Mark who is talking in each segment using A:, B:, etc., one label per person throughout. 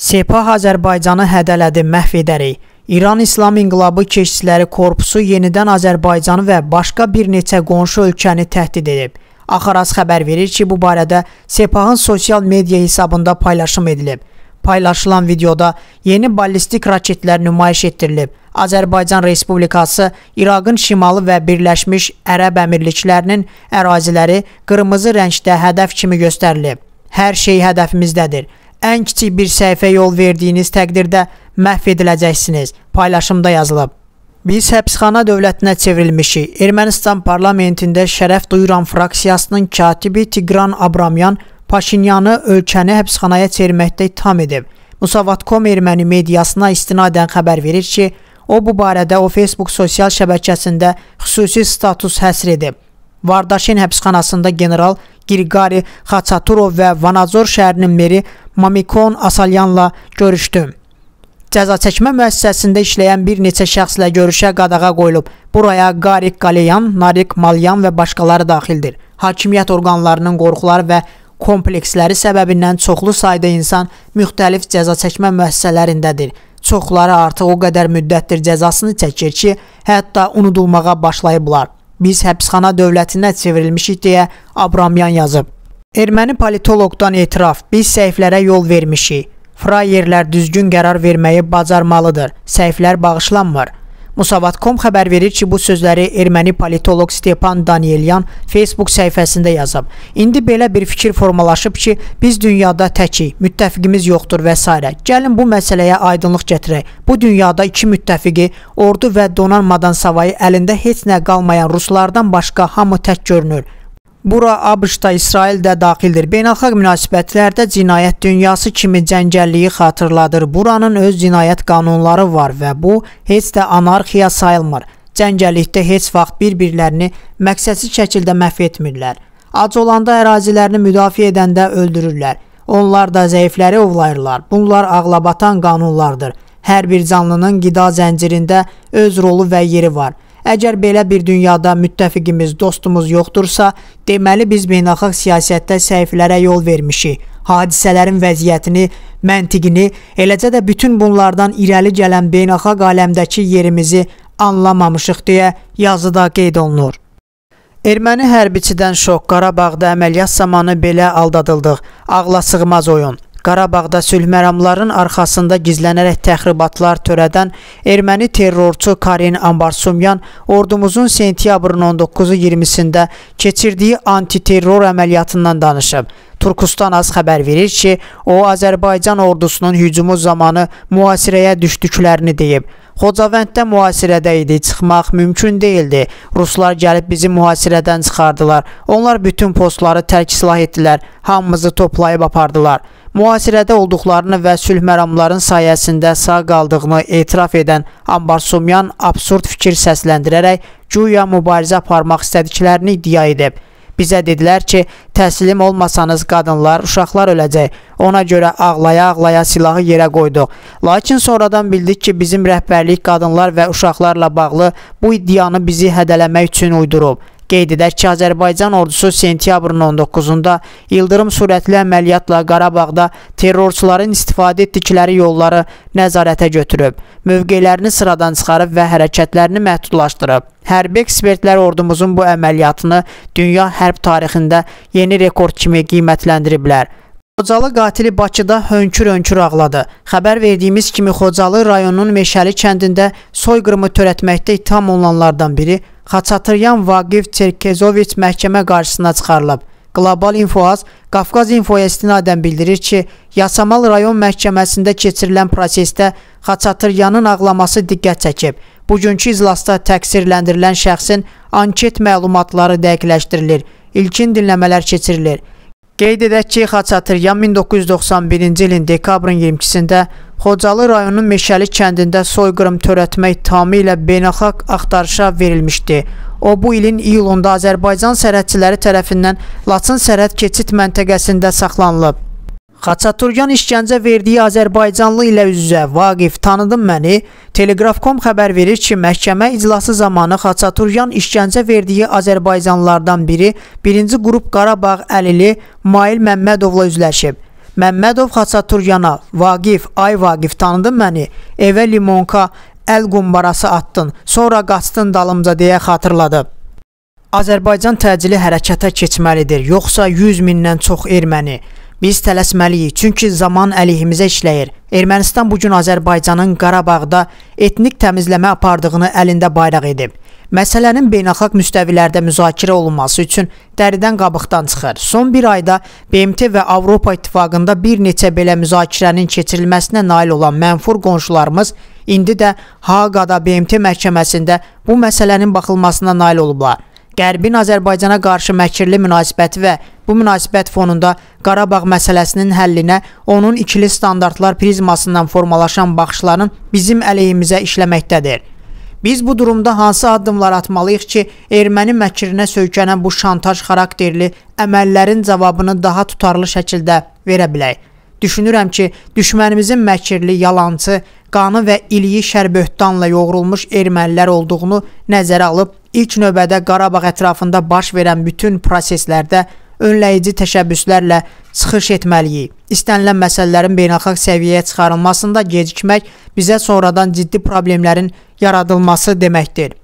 A: Sepah Azərbaycanı hədələdi, məhv edərik. İran İslam İnqilabı Keşişləri Korpusu yenidən Azərbaycanı və başqa bir neçə qonşu ölkəni təhdid edib. Axaraz xəbər verir ki, bu barədə Sepahın sosial media hesabında paylaşım edilib. Paylaşılan videoda yeni ballistik raketlər nümayiş etdirilib. Azərbaycan Respublikası İraqın şimalı və Birləşmiş Ərəb Əmirliklərinin əraziləri qırmızı rəngdə hədəf kimi göstərilib. Hər şey hədəfimizdədir ən kiçik bir səhifə yol verdiyiniz təqdirdə məhv ediləcəksiniz. Paylaşımda yazılıb. Biz həbsxana dövlətinə çevrilmişik. Ermənistan parlamentində Şərəf Duyuran fraksiyasının katibi Tigran Abramyan Paşinyanı ölkəni həbsxanaya çevirməkdə ittiham edib. Musavat.com erməni mediasına istinadən xəbər verir ki, o bu barədə o Facebook sosial şəbəkəsində xüsusi status həsr edib. Vardaşin həbsxanasında general Girigari Xaçaturov və Vanazor şəhərinin meri Mamikon Asalyanla görüşdü. Cəza çəkmə müəssisəsində işləyən bir neçə şəxslə görüşə qadağa qoyulub. Buraya Qarik Qaleyan, Narik Malyan və başqaları daxildir. Hakimiyyət orqanlarının qorxuları və kompleksləri səbəbindən çoxlu sayda insan müxtəlif cəza çəkmə müəssisələrindədir. Çoxları artıq o qədər müddətdir cəzasını çəkir ki, hətta unudulmağa başlayıblar biz həbsxana dövlətinə çevrilmişik deyə Abramyan yazıb. Erməni politoloqdan etiraf, biz səhiflərə yol vermişik. Frayerlər düzgün qərar verməyi bacarmalıdır. Səhiflər bağışlanmır. Musavat.com xəbər verir ki, bu sözləri erməni politoloq Stepan Daniyelyan Facebook səhifəsində yazıb. İndi belə bir fikir formalaşıb ki, biz dünyada təkik, müttəfiqimiz yoxdur və s. Gəlin bu məsələyə aydınlıq gətirək. Bu dünyada iki müttəfiqi, ordu və donanmadan savayı əlində heç nə qalmayan ruslardan başqa hamı tək görünür. Bura ABŞ-da, İsraildə daxildir. Beynəlxalq münasibətlərdə cinayət dünyası kimi cəngəlliyi xatırladır. Buranın öz cinayət qanunları var və bu heç də anarxiya sayılmır. Cəngəllikdə heç vaxt bir-birlərini məqsədsiz şəkildə məhv etmirlər. Ac olanda ərazilərini müdafiə edəndə öldürürlər. Onlar da zəifləri ovlayırlar. Bunlar ağlabatan qanunlardır. Hər bir canlının qida zəncirində öz rolu və yeri var. Əgər belə bir dünyada müttəfiqimiz, dostumuz yoxdursa, deməli biz beynəlxalq siyasətdə səhiflərə yol vermişik. Hadisələrin vəziyyətini, məntiqini, eləcə də bütün bunlardan irəli gələn beynəlxalq aləmdəki yerimizi anlamamışıq deyə yazıda qeyd olunur. Erməni hərbiçidən şok Qarabağda əməliyyat zamanı belə aldadıldıq. Ağla sığmaz oyun. Qarabağda sülh məramların arxasında gizlənərək təxribatlar törədən erməni terrorçu Karin Ambarsumyan ordumuzun sentyabrın 19-u 20-sində keçirdiyi antiterror əməliyyatından danışıb. Turkustan az xəbər verir ki, o Azərbaycan ordusunun hücumu zamanı mühasirəyə düşdüklərini deyib. Xocavənddə mühasirədə idi, çıxmaq mümkün deyildi. Ruslar gəlib bizi mühasirədən çıxardılar. Onlar bütün postları tərk silah etdilər, hamımızı toplayıb apardılar mühasirədə olduqlarını və sülh məramların sayəsində sağ qaldığını etiraf edən Ambarsumyan absurd fikir səsləndirərək güya mübarizə aparmaq istədiklərini iddia edib. Bizə dedilər ki, təslim olmasanız qadınlar, uşaqlar öləcək. Ona görə ağlaya-ağlaya silahı yerə qoyduq. Lakin sonradan bildik ki, bizim rəhbərlik qadınlar və uşaqlarla bağlı bu iddianı bizi hədələmək üçün uydurub. Qeyd edək ki, Azərbaycan ordusu sentyabrın 19-da ildırım sürətli əməliyyatla Qarabağda terrorçuların istifadə etdikləri yolları nəzarətə götürüb, mövqelərini sıradan çıxarıb və hərəkətlərini məhdudlaşdırıb. Hərbi ekspertlər ordumuzun bu əməliyyatını dünya hərb tarixində yeni rekord kimi qiymətləndiriblər. Xocalı qatili Bakıda hönkür-hönkür ağladı. Xəbər verdiyimiz kimi Xocalı rayonunun Meşəli kəndində soyqırımı törətməkdə ittiham olunanlardan biri Xaçatıryan Vaqif Çerkezoviç məhkəmə qarşısına çıxarılıb. Qlobal İnfoaz Qafqaz İnfoya istinadən bildirir ki, Yasamal rayon məhkəməsində keçirilən prosesdə Xaçatıryanın ağlaması diqqət çəkib. Bugünkü izlasda təqsirləndirilən şəxsin anket məlumatları dəqiqləşdirilir, ilkin dinləmələr keçirilir. Qeyd edək ki, Xaçatıryan 1991-ci ilin dekabrın 22-sində Xocalı rayonunun Meşəli kəndində soyqırım törətmək ittihamı ilə beynəlxalq axtarışa verilmişdi. O bu ilin iyulunda Azərbaycan sərhədçiləri tərəfindən Laçın sərhəd keçid məntəqəsində saxlanılıb. Xaçaturyan işgəncə verdiyi Azərbaycanlı ilə üz-üzə Vaqif tanıdım məni. Teleqraf.com xəbər verir ki, məhkəmə iclası zamanı Xaçaturyan işgəncə verdiyi Azərbaycanlılardan biri 1-ci qrup Qarabağ əlili Mail Məmmədovla üzləşib. Məmmədov Xaçaturyana Vaqif, ay Vaqif tanıdın məni, evə limonka, əl qumbarası atdın, sonra qaçdın dalımca deyə xatırladı. Azərbaycan təcili hərəkətə keçməlidir, yoxsa 100 mindən çox erməni Biz tələsməliyik, çünki zaman əleyhimizə işləyir. Ermənistan bu gün Azərbaycanın Qarabağda etnik təmizləmə apardığını əlində bayraq edib. Məsələnin beynəlxalq müstəvilərdə müzakirə olunması üçün dəridən qabıqdan çıxır. Son bir ayda BMT və Avropa İttifaqında bir neçə belə müzakirənin keçirilməsinə nail olan mənfur qonşularımız indi də Haqada BMT məhkəməsində bu məsələnin baxılmasına nail olublar. Qərbin Azərbaycana qarşı məkirli münasibəti və Bu münasibət fonunda Qarabağ məsələsinin həllinə onun ikili standartlar prizmasından formalaşan baxışların bizim əleyhimizə işləməkdədir. Biz bu durumda hansı addımlar atmalıyıq ki, erməni məkrinə söykənən bu şantaj xarakterli əməllərin cavabını daha tutarlı şəkildə verə bilək? Düşünürəm ki, düşmənimizin məkirli, yalancı, qanı və iliyi şərböhtanla yoğrulmuş ermənilər olduğunu nəzərə alıb ilk növbədə Qarabağ ətrafında baş verən bütün proseslərdə önləyici təşəbbüslərlə çıxış etməliyik. İstənilən məsələlərin beynəlxalq səviyyəyə çıxarılmasında gecikmək bizə sonradan ciddi problemlərin yaradılması deməkdir.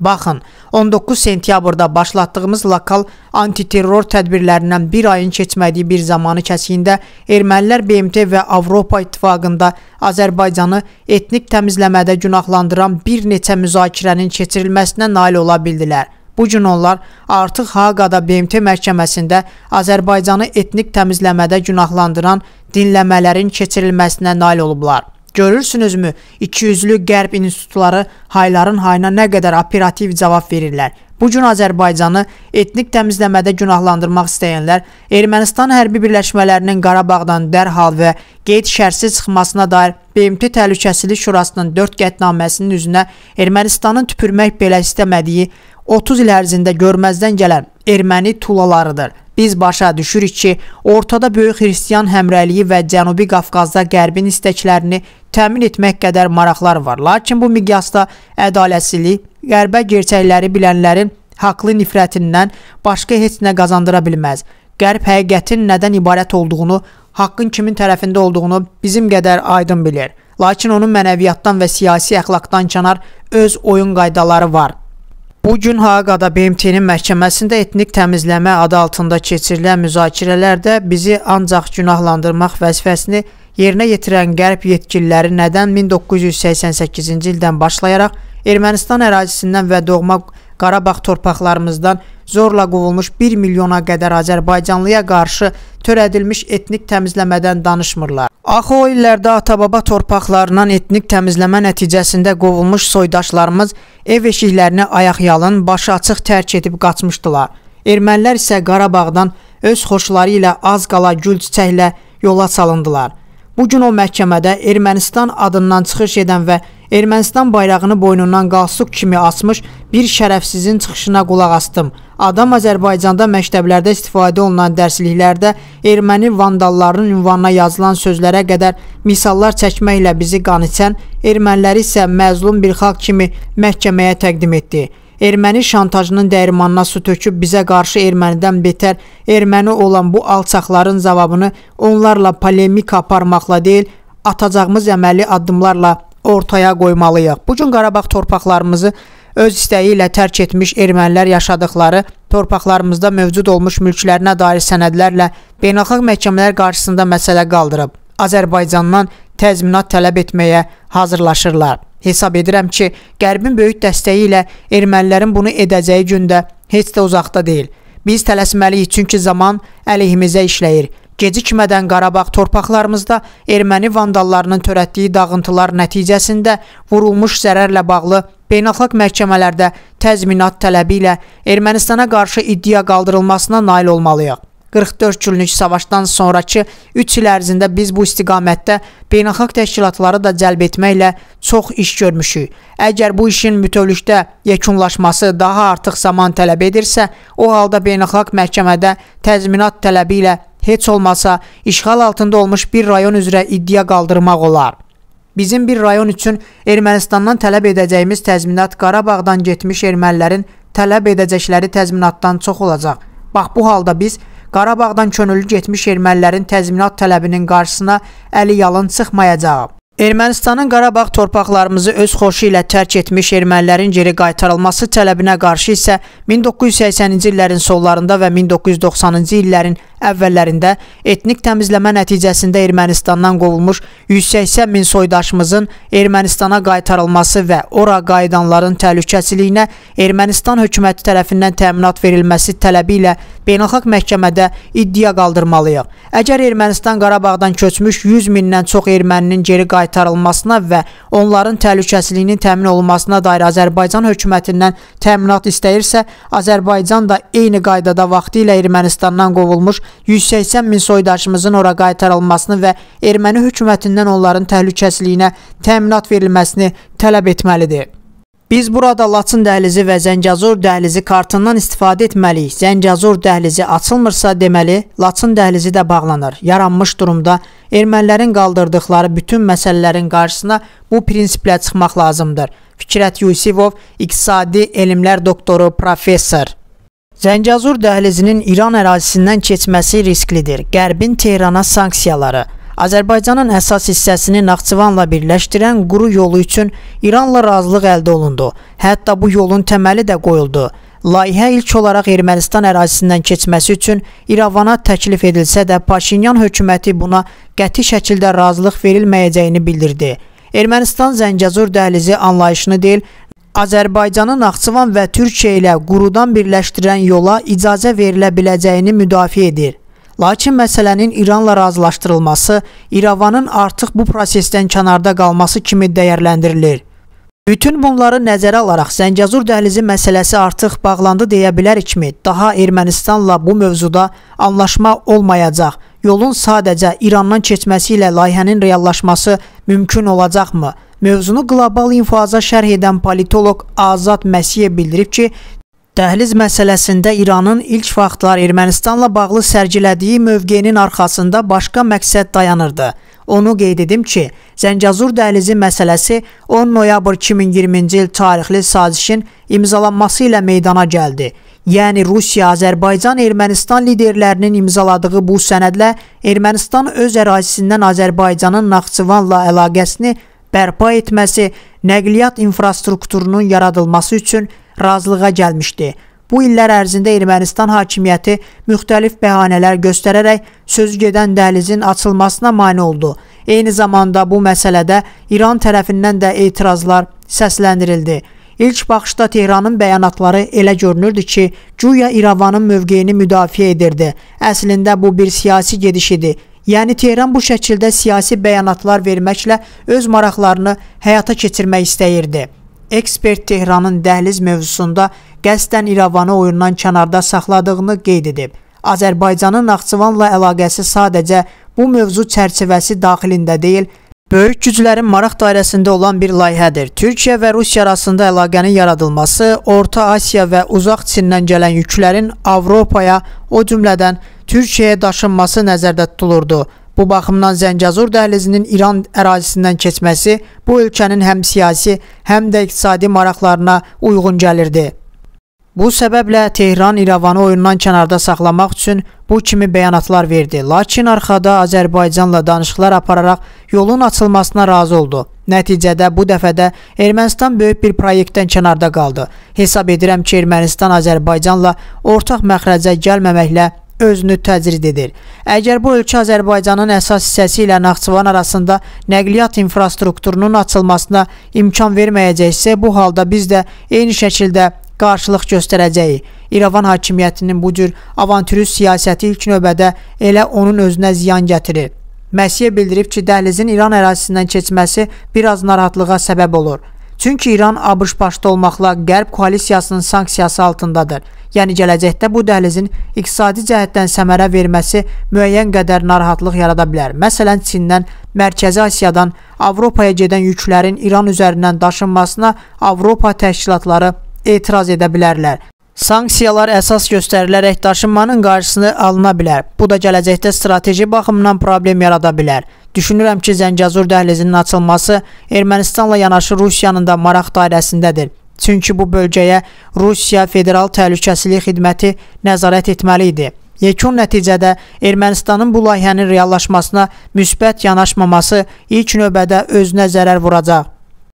A: Baxın, 19 sentyabrda başlatdığımız lokal antiterror tədbirlərindən bir ayın keçmədiyi bir zamanı kəsiyində ermənilər BMT və Avropa İttifaqında Azərbaycanı etnik təmizləmədə günahlandıran bir neçə müzakirənin keçirilməsinə nail ola bildilər. Bu gün onlar artıq Haqada BMT məhkəməsində Azərbaycanı etnik təmizləmədə günahlandıran dinləmələrin keçirilməsinə nail olublar. Görürsünüzmü, ikiyüzlü qərb institutları hayların hayına nə qədər operativ cavab verirlər. Bu gün Azərbaycanı etnik təmizləmədə günahlandırmaq istəyənlər Ermənistan hərbi birləşmələrinin Qarabağdan dərhal və qeyd şərtsiz çıxmasına dair BMT Təhlükəsizlik Şurasının 4 qətnaməsinin üzünə Ermənistanın tüpürmək belə istəmədiyi 30 il ərzində görməzdən gələn erməni tulalarıdır. Biz başa düşürük ki, ortada böyük xristiyan həmrəliyi və Cənubi Qafqazda qərbin istəklərini təmin etmək qədər maraqlar var. Lakin bu miqyasda ədalətsizlik qərbə gerçəkləri bilənlərin haqlı nifrətindən başqa heç nə qazandıra bilməz. Qərb həqiqətin nədən ibarət olduğunu, haqqın kimin tərəfində olduğunu bizim qədər aydın bilir. Lakin onun mənəviyyatdan və siyasi əxlaqdan kənar öz oyun qaydaları var. Bu gün Haqada BMT-nin məhkəməsində etnik təmizləmə adı altında keçirilən müzakirələrdə bizi ancaq günahlandırmaq vəzifəsini yerinə yetirən qərb yetkililəri nədən 1988-ci ildən başlayaraq Ermənistan ərazisindən və doğma Qarabağ torpaqlarımızdan zorla qovulmuş 1 milyona qədər Azərbaycanlıya qarşı törədilmiş etnik təmizləmədən danışmırlar. Axı o illərdə atababa torpaqlarından etnik təmizləmə nəticəsində qovulmuş soydaşlarımız Ev eşiklərini ayaqyalın, başı açıq tərk edib qaçmışdılar. Ermənilər isə Qarabağdan öz xoşları ilə az qala gül çiçəklə yola salındılar. Bu gün o məhkəmədə Ermənistan adından çıxış edən və Ermənistan bayrağını boynundan qalsuq kimi asmış bir şərəfsizin çıxışına qulaq astım. Adam Azərbaycanda məktəblərdə istifadə olunan dərsliklərdə erməni vandallarının ünvanına yazılan sözlərə qədər misallar çəkməklə bizi qan içən, erməniləri isə məzlum bir xalq kimi məhkəməyə təqdim etdi. Erməni şantajının dəyirmanına su töküb bizə qarşı ermənidən betər erməni olan bu alçaqların cavabını onlarla polemika aparmaqla deyil, atacağımız əməli addımlarla ortaya qoymalıyıq. Bu gün Qarabağ torpaqlarımızı öz istəyi ilə tərk etmiş ermənilər yaşadıkları torpaqlarımızda mövcud olmuş mülklərinə dair sənədlərlə beynəlxalq məhkəmələr qarşısında məsələ qaldırıb Azərbaycandan təzminat tələb etməyə hazırlaşırlar. Hesab edirəm ki, Qərbin böyük dəstəyi ilə ermənilərin bunu edəcəyi gündə heç də uzaqda deyil. Biz tələsməliyik, çünki zaman əleyhimizə işləyir. Gecikmədən Qarabağ torpaqlarımızda erməni vandallarının törətdiyi dağıntılar nəticəsində vurulmuş zərərlə bağlı beynəlxalq məhkəmələrdə təzminat tələbi ilə Ermənistana qarşı iddia qaldırılmasına nail olmalıyıq. 44 günlük savaşdan sonrakı 3 il ərzində biz bu istiqamətdə beynəlxalq təşkilatları da cəlb etməklə çox iş görmüşük. Əgər bu işin bütövlükdə yekunlaşması daha artıq zaman tələb edirsə, o halda beynəlxalq məhkəmədə təzminat tələbi ilə heç olmasa işğal altında olmuş bir rayon üzrə iddia qaldırmaq olar. Bizim bir rayon üçün Ermənistandan tələb edəcəyimiz təzminat Qarabağdan getmiş ermənilərin tələb edəcəkləri təzminatdan çox olacaq. Bax bu halda biz Qarabağdan könüllü getmiş ermənilərin təzminat tələbinin qarşısına əli yalın çıxmayacaq. Ermənistanın Qarabağ torpaqlarımızı öz xoşu ilə tərk etmiş ermənilərin geri qaytarılması tələbinə qarşı isə 1980-ci illərin sonlarında və 1990-cı illərin əvvəllərində etnik təmizləmə nəticəsində Ermənistandan qovulmuş 180 min soydaşımızın Ermənistana qaytarılması və ora qayıdanların təhlükəsizliyinə Ermənistan hökuməti tərəfindən təminat verilməsi tələbi ilə beynəlxalq məhkəmədə iddia qaldırmalıyıq. Əgər Ermənistan Qarabağdan köçmüş 100 mindən çox erməninin geri qaytarılmasına və onların təhlükəsizliyinin təmin olunmasına dair Azərbaycan hökumətindən təminat istəyirsə, Azərbaycan da eyni qaydada vaxtı ilə Ermənistandan qovulmuş 180 min soydaşımızın ora qaytarılmasını və erməni hökumətindən onların təhlükəsizliyinə təminat verilməsini tələb etməlidir. Biz burada Laçın dəhlizi və Zəngəzur dəhlizi kartından istifadə etməliyik. Zəngəzur dəhlizi açılmırsa deməli, Laçın dəhlizi də bağlanır. Yaranmış durumda ermənilərin qaldırdıqları bütün məsələlərin qarşısına bu prinsiplə çıxmaq lazımdır. Fikrət Yusifov, iqtisadi elmlər doktoru, professor Zəngəzur dəhlizinin İran ərazisindən keçməsi risklidir. Qərbin Tehrana sanksiyaları Azərbaycanın əsas hissəsini Naxçıvanla birləşdirən quru yolu üçün İranla razılıq əldə olundu. Hətta bu yolun təməli də qoyuldu. Layihə ilk olaraq Ermənistan ərazisindən keçməsi üçün İrəvana təklif edilsə də Paşinyan hökuməti buna qəti şəkildə razılıq verilməyəcəyini bildirdi. Ermənistan Zəngəzur dəhlizi anlayışını deyil, Azərbaycanı Naxçıvan və Türkiyə ilə qurudan birləşdirən yola icazə verilə biləcəyini müdafiə edir. Lakin məsələnin İranla razılaşdırılması İrəvanın artıq bu prosesdən kənarda qalması kimi dəyərləndirilir. Bütün bunları nəzərə alaraq Zəngəzur dəhlizi məsələsi artıq bağlandı deyə bilərikmi? Daha Ermənistanla bu mövzuda anlaşma olmayacaq. Yolun sadəcə İrandan keçməsi ilə layihənin reallaşması mümkün olacaqmı? Mövzunu qlobal infoaza şərh edən politoloq Azad Məsiyev bildirib ki, Dəhliz məsələsində İranın ilk vaxtlar Ermənistanla bağlı sərgilədiyi mövqeyinin arxasında başqa məqsəd dayanırdı. Onu qeyd edim ki, Zəncazur dəhlizi məsələsi 10 noyabr 2020-ci il tarixli sazişin imzalanması ilə meydana gəldi. Yəni Rusiya, Azərbaycan, Ermənistan liderlərinin imzaladığı bu sənədlə Ermənistan öz ərazisindən Azərbaycanın Naxçıvanla əlaqəsini bərpa etməsi, nəqliyyat infrastrukturunun yaradılması üçün razılığa gəlmişdi. Bu illər ərzində Ermənistan hakimiyyəti müxtəlif bəhanələr göstərərək sözü gedən dəhlizin açılmasına mane oldu. Eyni zamanda bu məsələdə İran tərəfindən də etirazlar səsləndirildi. İlk baxışda Tehranın bəyanatları elə görünürdü ki, guya İrəvanın mövqeyini müdafiə edirdi. Əslində bu bir siyasi gediş idi. Yəni Tehran bu şəkildə siyasi bəyanatlar verməklə öz maraqlarını həyata keçirmək istəyirdi. Ekspert Tehranın dəhliz mövzusunda qəsdən İrəvanı oyundan kənarda saxladığını qeyd edib. Azərbaycanın Naxçıvanla əlaqəsi sadəcə bu mövzu çərçivəsi daxilində deyil, böyük güclərin maraq dairəsində olan bir layihədir. Türkiyə və Rusiya arasında əlaqənin yaradılması Orta Asiya və Uzaq Çindən gələn yüklərin Avropaya, o cümlədən Türkiyəyə daşınması nəzərdə tutulurdu. Bu baxımdan Zəngəzur dəhlizinin İran ərazisindən keçməsi bu ölkənin həm siyasi, həm də iqtisadi maraqlarına uyğun gəlirdi. Bu səbəblə Tehran İrəvanı oyundan kənarda saxlamaq üçün bu kimi bəyanatlar verdi. Lakin arxada Azərbaycanla danışıqlar apararaq yolun açılmasına razı oldu. Nəticədə bu dəfədə Ermənistan böyük bir proyektdən kənarda qaldı. Hesab edirəm ki, Ermənistan Azərbaycanla ortaq məxrəcə gəlməməklə özünü təcrid edir. Əgər bu ölkə Azərbaycanın əsas hissəsi ilə Naxçıvan arasında nəqliyyat infrastrukturunun açılmasına imkan verməyəcəksə, bu halda biz də eyni şəkildə qarşılıq göstərəcəyi. İrəvan hakimiyyətinin bu cür avantürist siyasəti ilk növbədə elə onun özünə ziyan gətirir. Məsih bildirib ki, dəhlizin İran ərazisindən keçməsi bir az narahatlığa səbəb olur. Çünki İran ABŞ başda olmaqla Qərb koalisiyasının sanksiyası altındadır. Yəni gələcəkdə bu dəhlizin iqtisadi cəhətdən səmərə verməsi müəyyən qədər narahatlıq yarada bilər. Məsələn, Çindən, Mərkəzi Asiyadan Avropaya gedən yüklərin İran üzərindən daşınmasına Avropa təşkilatları etiraz edə bilərlər. Sanksiyalar əsas göstərilərək daşınmanın qarşısını alına bilər. Bu da gələcəkdə strateji baxımdan problem yarada bilər. Düşünürəm ki, Zəngəzur dəhlizinin açılması Ermənistanla yanaşı Rusiyanın da maraq dairəsindədir. Çünki bu bölgəyə Rusiya Federal Təhlükəsizlik Xidməti nəzarət etməli idi. Yekun nəticədə Ermənistanın bu layihənin reallaşmasına müsbət yanaşmaması ilk növbədə özünə zərər vuracaq.